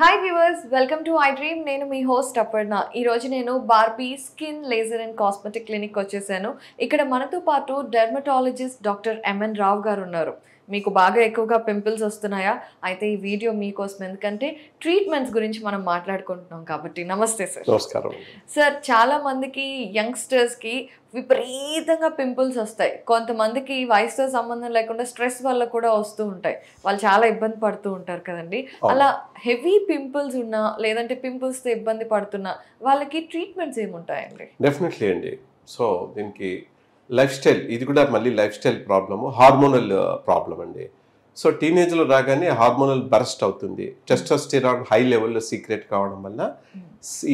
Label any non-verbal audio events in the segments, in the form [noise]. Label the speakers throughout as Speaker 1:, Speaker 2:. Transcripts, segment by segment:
Speaker 1: Hi viewers welcome to iDream నేను మీ host Aparna ఈరోజు నేను Barbie skin laser and cosmetic clinic వచ్చేసాను ఇక్కడ మనతో పాటు డెర్మటాలజిస్ట్ డాక్టర్ ఎంఎన్ రావు గారు ఉన్నారు మీకు బాగా ఎక్కువగా పింపుల్స్ వస్తున్నాయా అయితే ఈ వీడియో మీకోసం ఎందుకంటే ట్రీట్మెంట్స్ గురించి మనం మాట్లాడుకుంటున్నాం కాబట్టి నమస్తే సార్ నమస్కారం సార్ చాలా మందికి యంగ్స్టర్స్కి విపరీతంగా పింపుల్స్ వస్తాయి కొంతమందికి వయసుతో సంబంధం లేకుండా స్ట్రెస్ వల్ల కూడా వస్తూ ఉంటాయి వాళ్ళు చాలా ఇబ్బంది పడుతూ ఉంటారు కదండి అలా హెవీ పింపుల్స్ ఉన్నా లేదంటే పింపుల్స్తో ఇబ్బంది పడుతున్నా వాళ్ళకి ట్రీట్మెంట్స్ ఏముంటాయండి
Speaker 2: డెఫినెట్లీ అండి సో దీనికి లైఫ్ స్టైల్ ఇది కూడా మళ్ళీ lifestyle problem hormonal problem అండి సో టీనేజ్లో రాగానే హార్మోనల్ బర్స్ట్ అవుతుంది టెస్టోస్టిరాన్ హై లెవెల్లో సీక్రెట్ కావడం వల్ల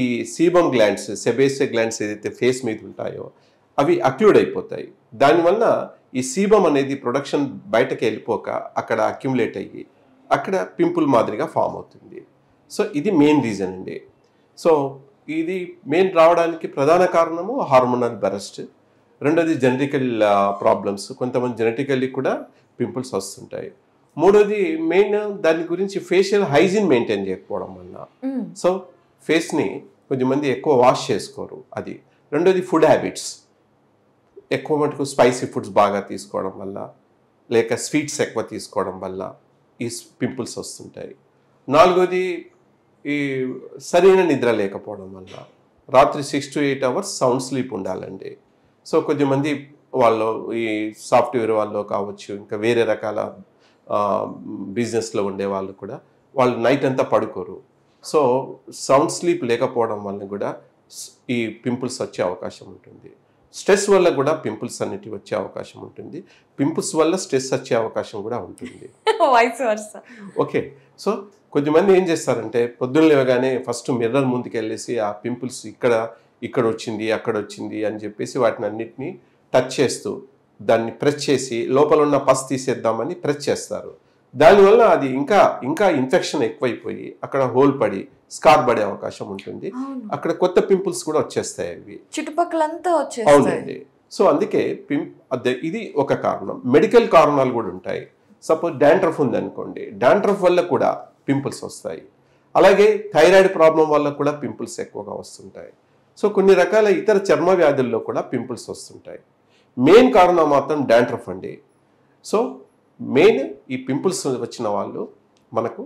Speaker 2: ఈ సీబమ్ గ్లాండ్స్ సెబేస్ గ్లాండ్స్ ఏదైతే ఫేస్ మీద ఉంటాయో అవి అక్లూడ్ అయిపోతాయి దానివల్ల ఈ సీబమ్ అనేది ప్రొడక్షన్ బయటకు వెళ్ళిపోక అక్కడ అక్యుములేట్ అయ్యి అక్కడ పింపుల్ మాదిరిగా ఫామ్ అవుతుంది సో ఇది మెయిన్ రీజన్ అండి సో ఇది మెయిన్ రావడానికి ప్రధాన కారణము హార్మోనల్ బరస్ట్ రెండోది జెనటికల్ ప్రాబ్లమ్స్ uh, కొంతమంది జెనటికల్లీ కూడా పింపుల్స్ వస్తుంటాయి మూడోది మెయిన్ దాని గురించి ఫేషియల్ హైజీన్ మెయింటైన్ చేయకపోవడం వల్ల సో hmm. ఫేస్ని కొద్దిమంది ఎక్కువ వాష్ చేసుకోరు అది రెండోది ఫుడ్ హ్యాబిట్స్ ఎక్కువ మటుకు స్పైసీ ఫుడ్స్ బాగా తీసుకోవడం వల్ల లేక స్వీట్స్ ఎక్కువ తీసుకోవడం వల్ల ఈ పింపుల్స్ వస్తుంటాయి నాలుగోది ఈ సరైన నిద్ర లేకపోవడం వల్ల రాత్రి six to eight hours sound sleep ఉండాలండి సో కొద్ది మంది వాళ్ళు ఈ సాఫ్ట్వేర్ వాళ్ళు కావచ్చు ఇంకా వేరే రకాల బిజినెస్లో ఉండే వాళ్ళు కూడా వాళ్ళు నైట్ అంతా పడుకోరు సో సౌండ్ స్లీప్ లేకపోవడం వల్ల కూడా ఈ పింపుల్స్ వచ్చే అవకాశం ఉంటుంది స్ట్రెస్ వల్ల కూడా పింపుల్స్ అనేటివి వచ్చే అవకాశం ఉంటుంది పింపుల్స్ వల్ల స్ట్రెస్ వచ్చే అవకాశం కూడా ఉంటుంది
Speaker 1: [laughs]
Speaker 2: ఓకే సో కొద్దిమంది ఏం చేస్తారంటే పొద్దున్న లేవగానే ఫస్ట్ మిర్రర్ ముందుకు వెళ్ళేసి ఆ పింపుల్స్ ఇక్కడ ఇక్కడ వచ్చింది అక్కడ వచ్చింది అని చెప్పేసి వాటిని అన్నిటినీ టచ్ చేస్తూ దాన్ని ప్రెస్ చేసి లోపల ఉన్న పస్ తీసేద్దామని ప్రెస్ చేస్తారు దానివల్ల అది ఇంకా ఇంకా ఇన్ఫెక్షన్ ఎక్కువైపోయి అక్కడ హోల్ పడి స్కార్ పడే అవకాశం ఉంటుంది అక్కడ కొత్త పింపుల్స్ కూడా వచ్చేస్తాయి అవి
Speaker 1: చుట్టుపక్కలంతా అవునండి
Speaker 2: సో అందుకే పింప్ ఇది ఒక కారణం మెడికల్ కారణాలు కూడా ఉంటాయి సపోజ్ డాండ్రఫ్ ఉందనుకోండి డాండ్రఫ్ వల్ల కూడా పింపుల్స్ వస్తాయి అలాగే థైరాయిడ్ ప్రాబ్లం వల్ల కూడా పింపుల్స్ ఎక్కువగా వస్తుంటాయి సో కొన్ని రకాల ఇతర చర్మ వ్యాధుల్లో కూడా పింపుల్స్ వస్తుంటాయి మెయిన్ కారణం మాత్రం డాండ్రఫ్ అండి సో మెయిన్ ఈ పింపుల్స్ వచ్చిన వాళ్ళు మనకు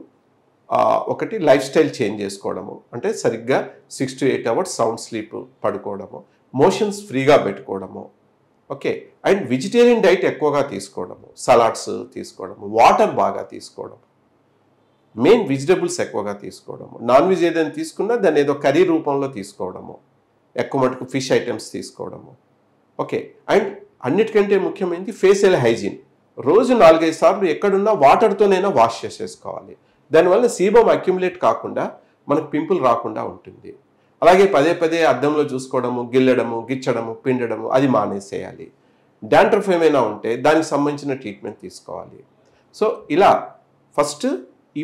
Speaker 2: ఒకటి లైఫ్ స్టైల్ చేంజ్ చేసుకోవడము అంటే సరిగ్గా six to eight hours sound sleep పడుకోవడము మోషన్స్ ఫ్రీగా పెట్టుకోవడము ఓకే అండ్ వెజిటేరియన్ డైట్ ఎక్కువగా తీసుకోవడము సలాడ్స్ తీసుకోవడము వాటర్ బాగా తీసుకోవడం మెయిన్ వెజిటబుల్స్ ఎక్కువగా తీసుకోవడము నాన్ వెజ్ ఏదైనా తీసుకున్నా దాన్ని ఏదో కర్రీ రూపంలో తీసుకోవడము ఎక్కువ మటుకు ఫిష్ ఐటమ్స్ తీసుకోవడము ఓకే అండ్ అన్నిటికంటే ముఖ్యమైనది ఫేషియల్ హైజీన్ రోజు నాలుగైదు సార్లు ఎక్కడున్నా వాటర్తోనైనా వాష్ చేసేసుకోవాలి దానివల్ల సీబం అక్యుములేట్ కాకుండా మనకు పింపుల్ రాకుండా ఉంటుంది అలాగే పదే పదే అద్దంలో చూసుకోవడము గిల్లడము గిచ్చడము పిండడము అది మానేసేయాలి డాంట్రఫ్ ఏమైనా ఉంటే దానికి సంబంధించిన ట్రీట్మెంట్ తీసుకోవాలి సో ఇలా ఫస్ట్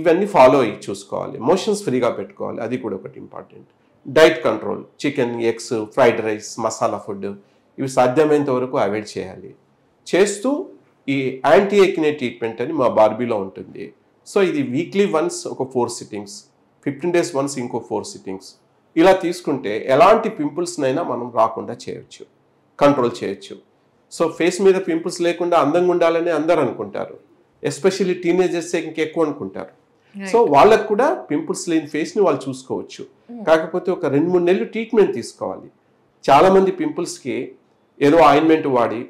Speaker 2: ఇవన్నీ ఫాలో అయ్యి చూసుకోవాలి మోషన్స్ ఫ్రీగా పెట్టుకోవాలి అది కూడా ఒకటి important diet control chicken eggs fried rice masala food ఇవి సాధ్యమైనంత వరకు అవాయిడ్ చేయాలి చేస్తూ ఈ యాంటీ ఎక్నే ట్రీట్మెంట్ అని మా బార్బీలో ఉంటుంది సో ఇది వీక్లీ వన్స్ ఒక four sittings fifteen days once ఇంకో ఫోర్ సిట్టింగ్స్ ఇలా తీసుకుంటే ఎలాంటి పింపుల్స్నైనా మనం రాకుండా చేయొచ్చు కంట్రోల్ చేయొచ్చు సో ఫేస్ మీద పింపుల్స్ లేకుండా అందంగా ఉండాలని అందరు అనుకుంటారు ఎస్పెషల్లీ టీనేజర్స్ ఇంకెక్కువ అనుకుంటారు సో వాళ్ళకు కూడా పింపుల్స్ లేని ఫేస్ని వాళ్ళు చూసుకోవచ్చు కాకపోతే ఒక రెండు మూడు నెలలు ట్రీట్మెంట్ తీసుకోవాలి చాలామంది పింపుల్స్కి ఏదో ఆయింట్మెంట్ వాడి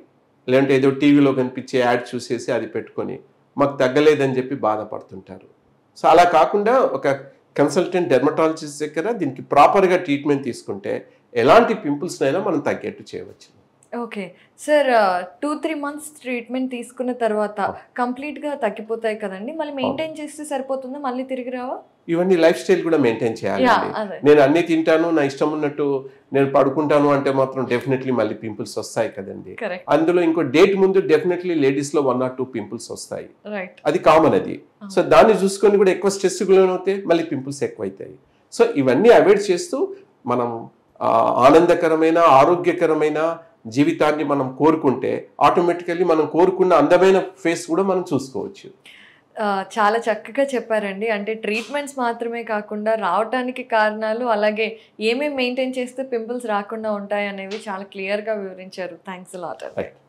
Speaker 2: లేదంటే ఏదో టీవీలో కనిపించే యాడ్ చూసేసి అది పెట్టుకొని మాకు తగ్గలేదని చెప్పి బాధపడుతుంటారు సో అలా కాకుండా ఒక కన్సల్టెంట్ డెర్మటాలజిస్ట్ దగ్గర దీనికి ప్రాపర్గా ట్రీట్మెంట్ తీసుకుంటే ఎలాంటి పింపుల్స్నైనా మనం తగ్గేట్టు చేయవచ్చు
Speaker 1: okay sir two three months treatment తీసుకున్న తర్వాత కంప్లీట్గా తగ్గిపోతాయి కదండి మళ్ళీ మెయింటైన్ చేస్తే సరిపోతుందా మళ్ళీ తిరిగి రావా
Speaker 2: ఇవన్నీ లైఫ్ స్టైల్ కూడా మెయింటైన్ చేయాలి నేను అన్ని తింటాను నా ఇష్టం ఉన్నట్టు నేను పడుకుంటాను అంటే మాత్రం డెఫినెట్లీ మళ్ళీ పింపుల్స్ వస్తాయి కదండి అందులో ఇంకో డేట్ ముందు డెఫినెట్లీ లేడీస్ లో వన్ ఆర్ టూ పింపుల్స్ వస్తాయి అది కామన్ అది సో ah. దాన్ని చూసుకొని కూడా ఎక్కువ స్ట్రెస్ గురైతే మళ్ళీ పింపుల్స్ ఎక్కువ అవుతాయి సో ఇవన్నీ అవాయిడ్ చేస్తూ మనం ఆనందకరమైన ఆరోగ్యకరమైన జీవితాన్ని మనం కోరుకుంటే ఆటోమేటికలీ మనం కోరుకున్న అందమైన ఫేస్ కూడా మనం చూసుకోవచ్చు
Speaker 1: చాలా చక్కగా చెప్పారండి అంటే ట్రీట్మెంట్స్ మాత్రమే కాకుండా రావటానికి కారణాలు అలాగే ఏమేమి మెయింటైన్ చేస్తే పింపుల్స్ రాకుండా ఉంటాయి అనేవి చాలా క్లియర్గా వివరించారు థ్యాంక్స్ లాట్